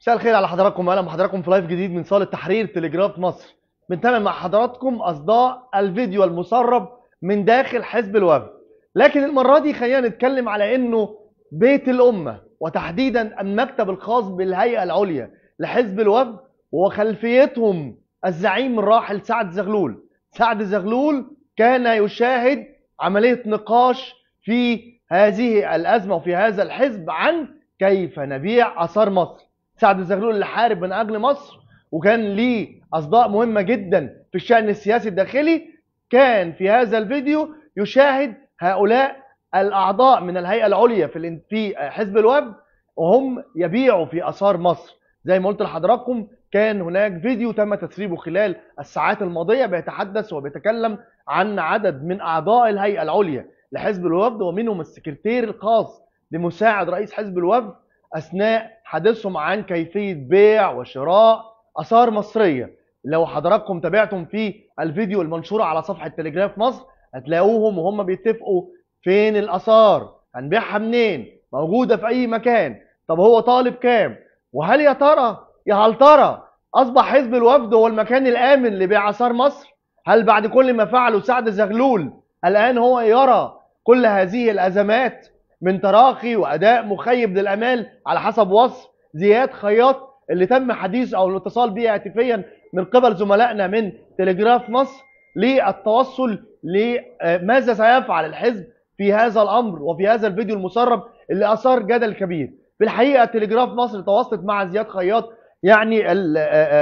مساء الخير على حضراتكم اهلا بحضراتكم في لايف جديد من صاله تحرير تليجراف مصر بنتابع مع حضراتكم اصداء الفيديو المسرب من داخل حزب الوفد لكن المره دي خلينا نتكلم على انه بيت الامه وتحديدا المكتب الخاص بالهيئه العليا لحزب الوفد وخلفيتهم الزعيم الراحل سعد زغلول سعد زغلول كان يشاهد عمليه نقاش في هذه الازمه وفي هذا الحزب عن كيف نبيع اثار مصر سعد الزغلول اللي حارب من اجل مصر وكان ليه اصداء مهمه جدا في الشان السياسي الداخلي كان في هذا الفيديو يشاهد هؤلاء الاعضاء من الهيئه العليا في في حزب الوفد وهم يبيعوا في اثار مصر زي ما قلت لحضراتكم كان هناك فيديو تم تسريبه خلال الساعات الماضيه بيتحدث وبيتكلم عن عدد من اعضاء الهيئه العليا لحزب الوفد ومنهم السكرتير الخاص لمساعد رئيس حزب الوفد اثناء حديثهم عن كيفيه بيع وشراء اثار مصريه لو حضراتكم تابعتم في الفيديو المنشور على صفحه تليجراف مصر هتلاقوهم وهم بيتفقوا فين الاثار هنبيعها منين موجوده في اي مكان طب هو طالب كام وهل يا ترى يا هل ترى اصبح حزب الوفد هو المكان الامن لبيع اثار مصر هل بعد كل ما فعله سعد زغلول الان هو يرى كل هذه الازمات من تراخي واداء مخيب للامال على حسب وصف زياد خياط اللي تم حديث او الاتصال به هاتفيا من قبل زملائنا من تلجراف مصر للتوصل لماذا سيفعل الحزب في هذا الامر وفي هذا الفيديو المسرب اللي اثار جدل كبير في الحقيقه تلجراف مصر تواصلت مع زياد خياط يعني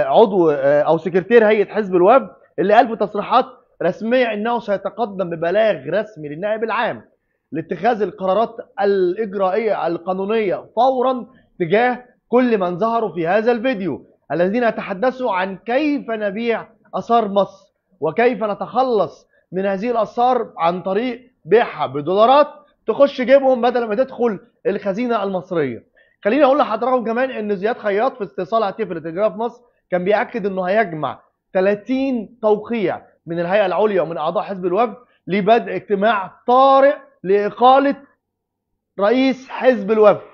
عضو او سكرتير هيئه حزب الوفد اللي قال في تصريحات رسميه انه سيتقدم ببلاغ رسمي للنائب العام لاتخاذ القرارات الإجرائية القانونية فورا تجاه كل من ظهروا في هذا الفيديو الذين تحدثوا عن كيف نبيع أثار مصر وكيف نتخلص من هذه الأثار عن طريق بيعها بدولارات تخش جيبهم بدل ما تدخل الخزينة المصرية خليني أقول لحضراتكم كمان إن زياد خياط في استئصال هاتفي في مصر كان بيأكد إنه هيجمع 30 توقيع من الهيئة العليا ومن أعضاء حزب الوفد لبدء اجتماع طارئ لإقالة رئيس حزب الوفد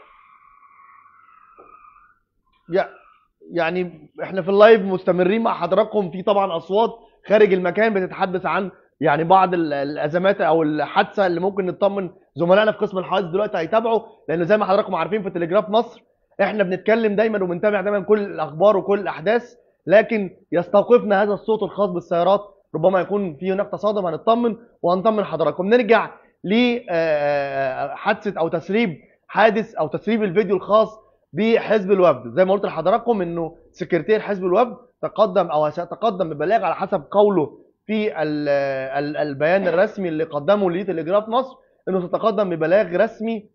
يعني احنا في اللايف مستمرين مع حضراتكم في طبعا اصوات خارج المكان بتتحدث عن يعني بعض الازمات او الحادثه اللي ممكن نطمن زملائنا في قسم الحوادث دلوقتي هيتابعوا لان زي ما حضراتكم عارفين في تليجراف مصر احنا بنتكلم دايما وبنتابع دايما كل الاخبار وكل الاحداث لكن يستوقفنا هذا الصوت الخاص بالسيارات ربما يكون في هناك تصادم هنطمن وهنطمن حضراتكم نرجع لحادثه آه، آه، آه، او تسريب حادث او تسريب الفيديو الخاص بحزب الوفد زي ما قلت لحضراتكم انه سكرتير حزب الوفد تقدم او سيتقدم ببلاغ على حسب قوله في البيان الرسمي اللي قدمه لجنه الاجراء في مصر انه سيتقدم ببلاغ رسمي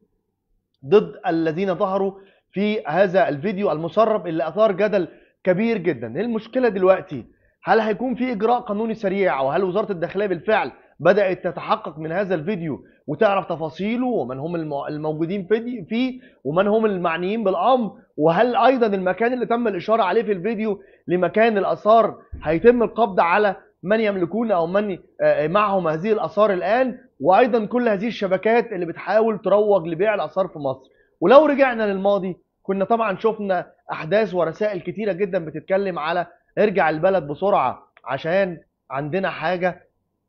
ضد الذين ظهروا في هذا الفيديو المسرب اللي اثار جدل كبير جدا المشكله دلوقتي هل هيكون في اجراء قانوني سريع او هل وزاره الداخليه بالفعل بدأت تتحقق من هذا الفيديو وتعرف تفاصيله ومن هم الموجودين فيه ومن هم المعنيين بالأمر وهل أيضا المكان اللي تم الإشارة عليه في الفيديو لمكان الآثار هيتم القبض على من يملكون أو من آه، معهم هذه الآثار الآن وأيضا كل هذه الشبكات اللي بتحاول تروج لبيع الآثار في مصر ولو رجعنا للماضي كنا طبعا شفنا أحداث ورسائل كتيرة جدا بتتكلم على ارجع البلد بسرعة عشان عندنا حاجة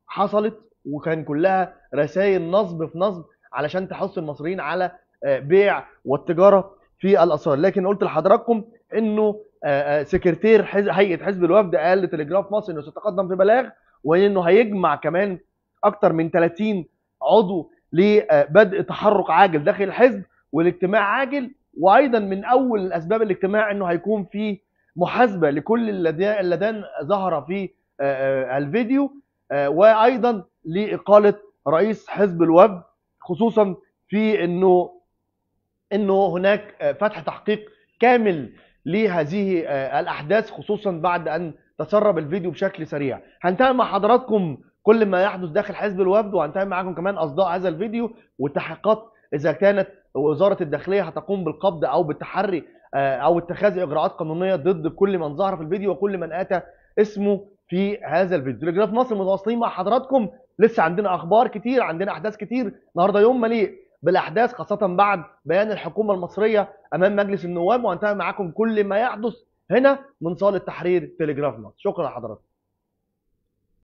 حصلت وكان كلها رسائل نصب في نصب علشان تحث المصريين على آه، بيع والتجاره في الاسعار لكن قلت لحضراتكم انه آه، آه، سكرتير هيئه حزب الوفد قال لتليجراف مصر انه ستقدم في بلاغ وانه هيجمع كمان اكتر من 30 عضو لبدء تحرك عاجل داخل الحزب والاجتماع عاجل وايضا من اول اسباب الاجتماع انه هيكون في محاسبه لكل اللذان ظهر في الفيديو آه، وايضا لاقاله رئيس حزب الوفد خصوصا في انه انه هناك آه، فتح تحقيق كامل لهذه آه، الاحداث خصوصا بعد ان تسرب الفيديو بشكل سريع هنتابع مع حضراتكم كل ما يحدث داخل حزب الوفد وهنتابع معاكم كمان اصداء هذا الفيديو والتحقيقات اذا كانت وزاره الداخليه هتقوم بالقبض او بالتحري او اتخاذ اجراءات قانونيه ضد كل من ظهر في الفيديو وكل من اتى اسمه في هذا الفيديو تلجراف مصر متواصلين مع حضراتكم لسه عندنا اخبار كتير عندنا احداث كتير النهارده يوم مليء بالاحداث خاصه بعد بيان الحكومه المصريه امام مجلس النواب وهنتابع معاكم كل ما يحدث هنا من صاله تحرير تلجراف مصر شكرا لحضراتكم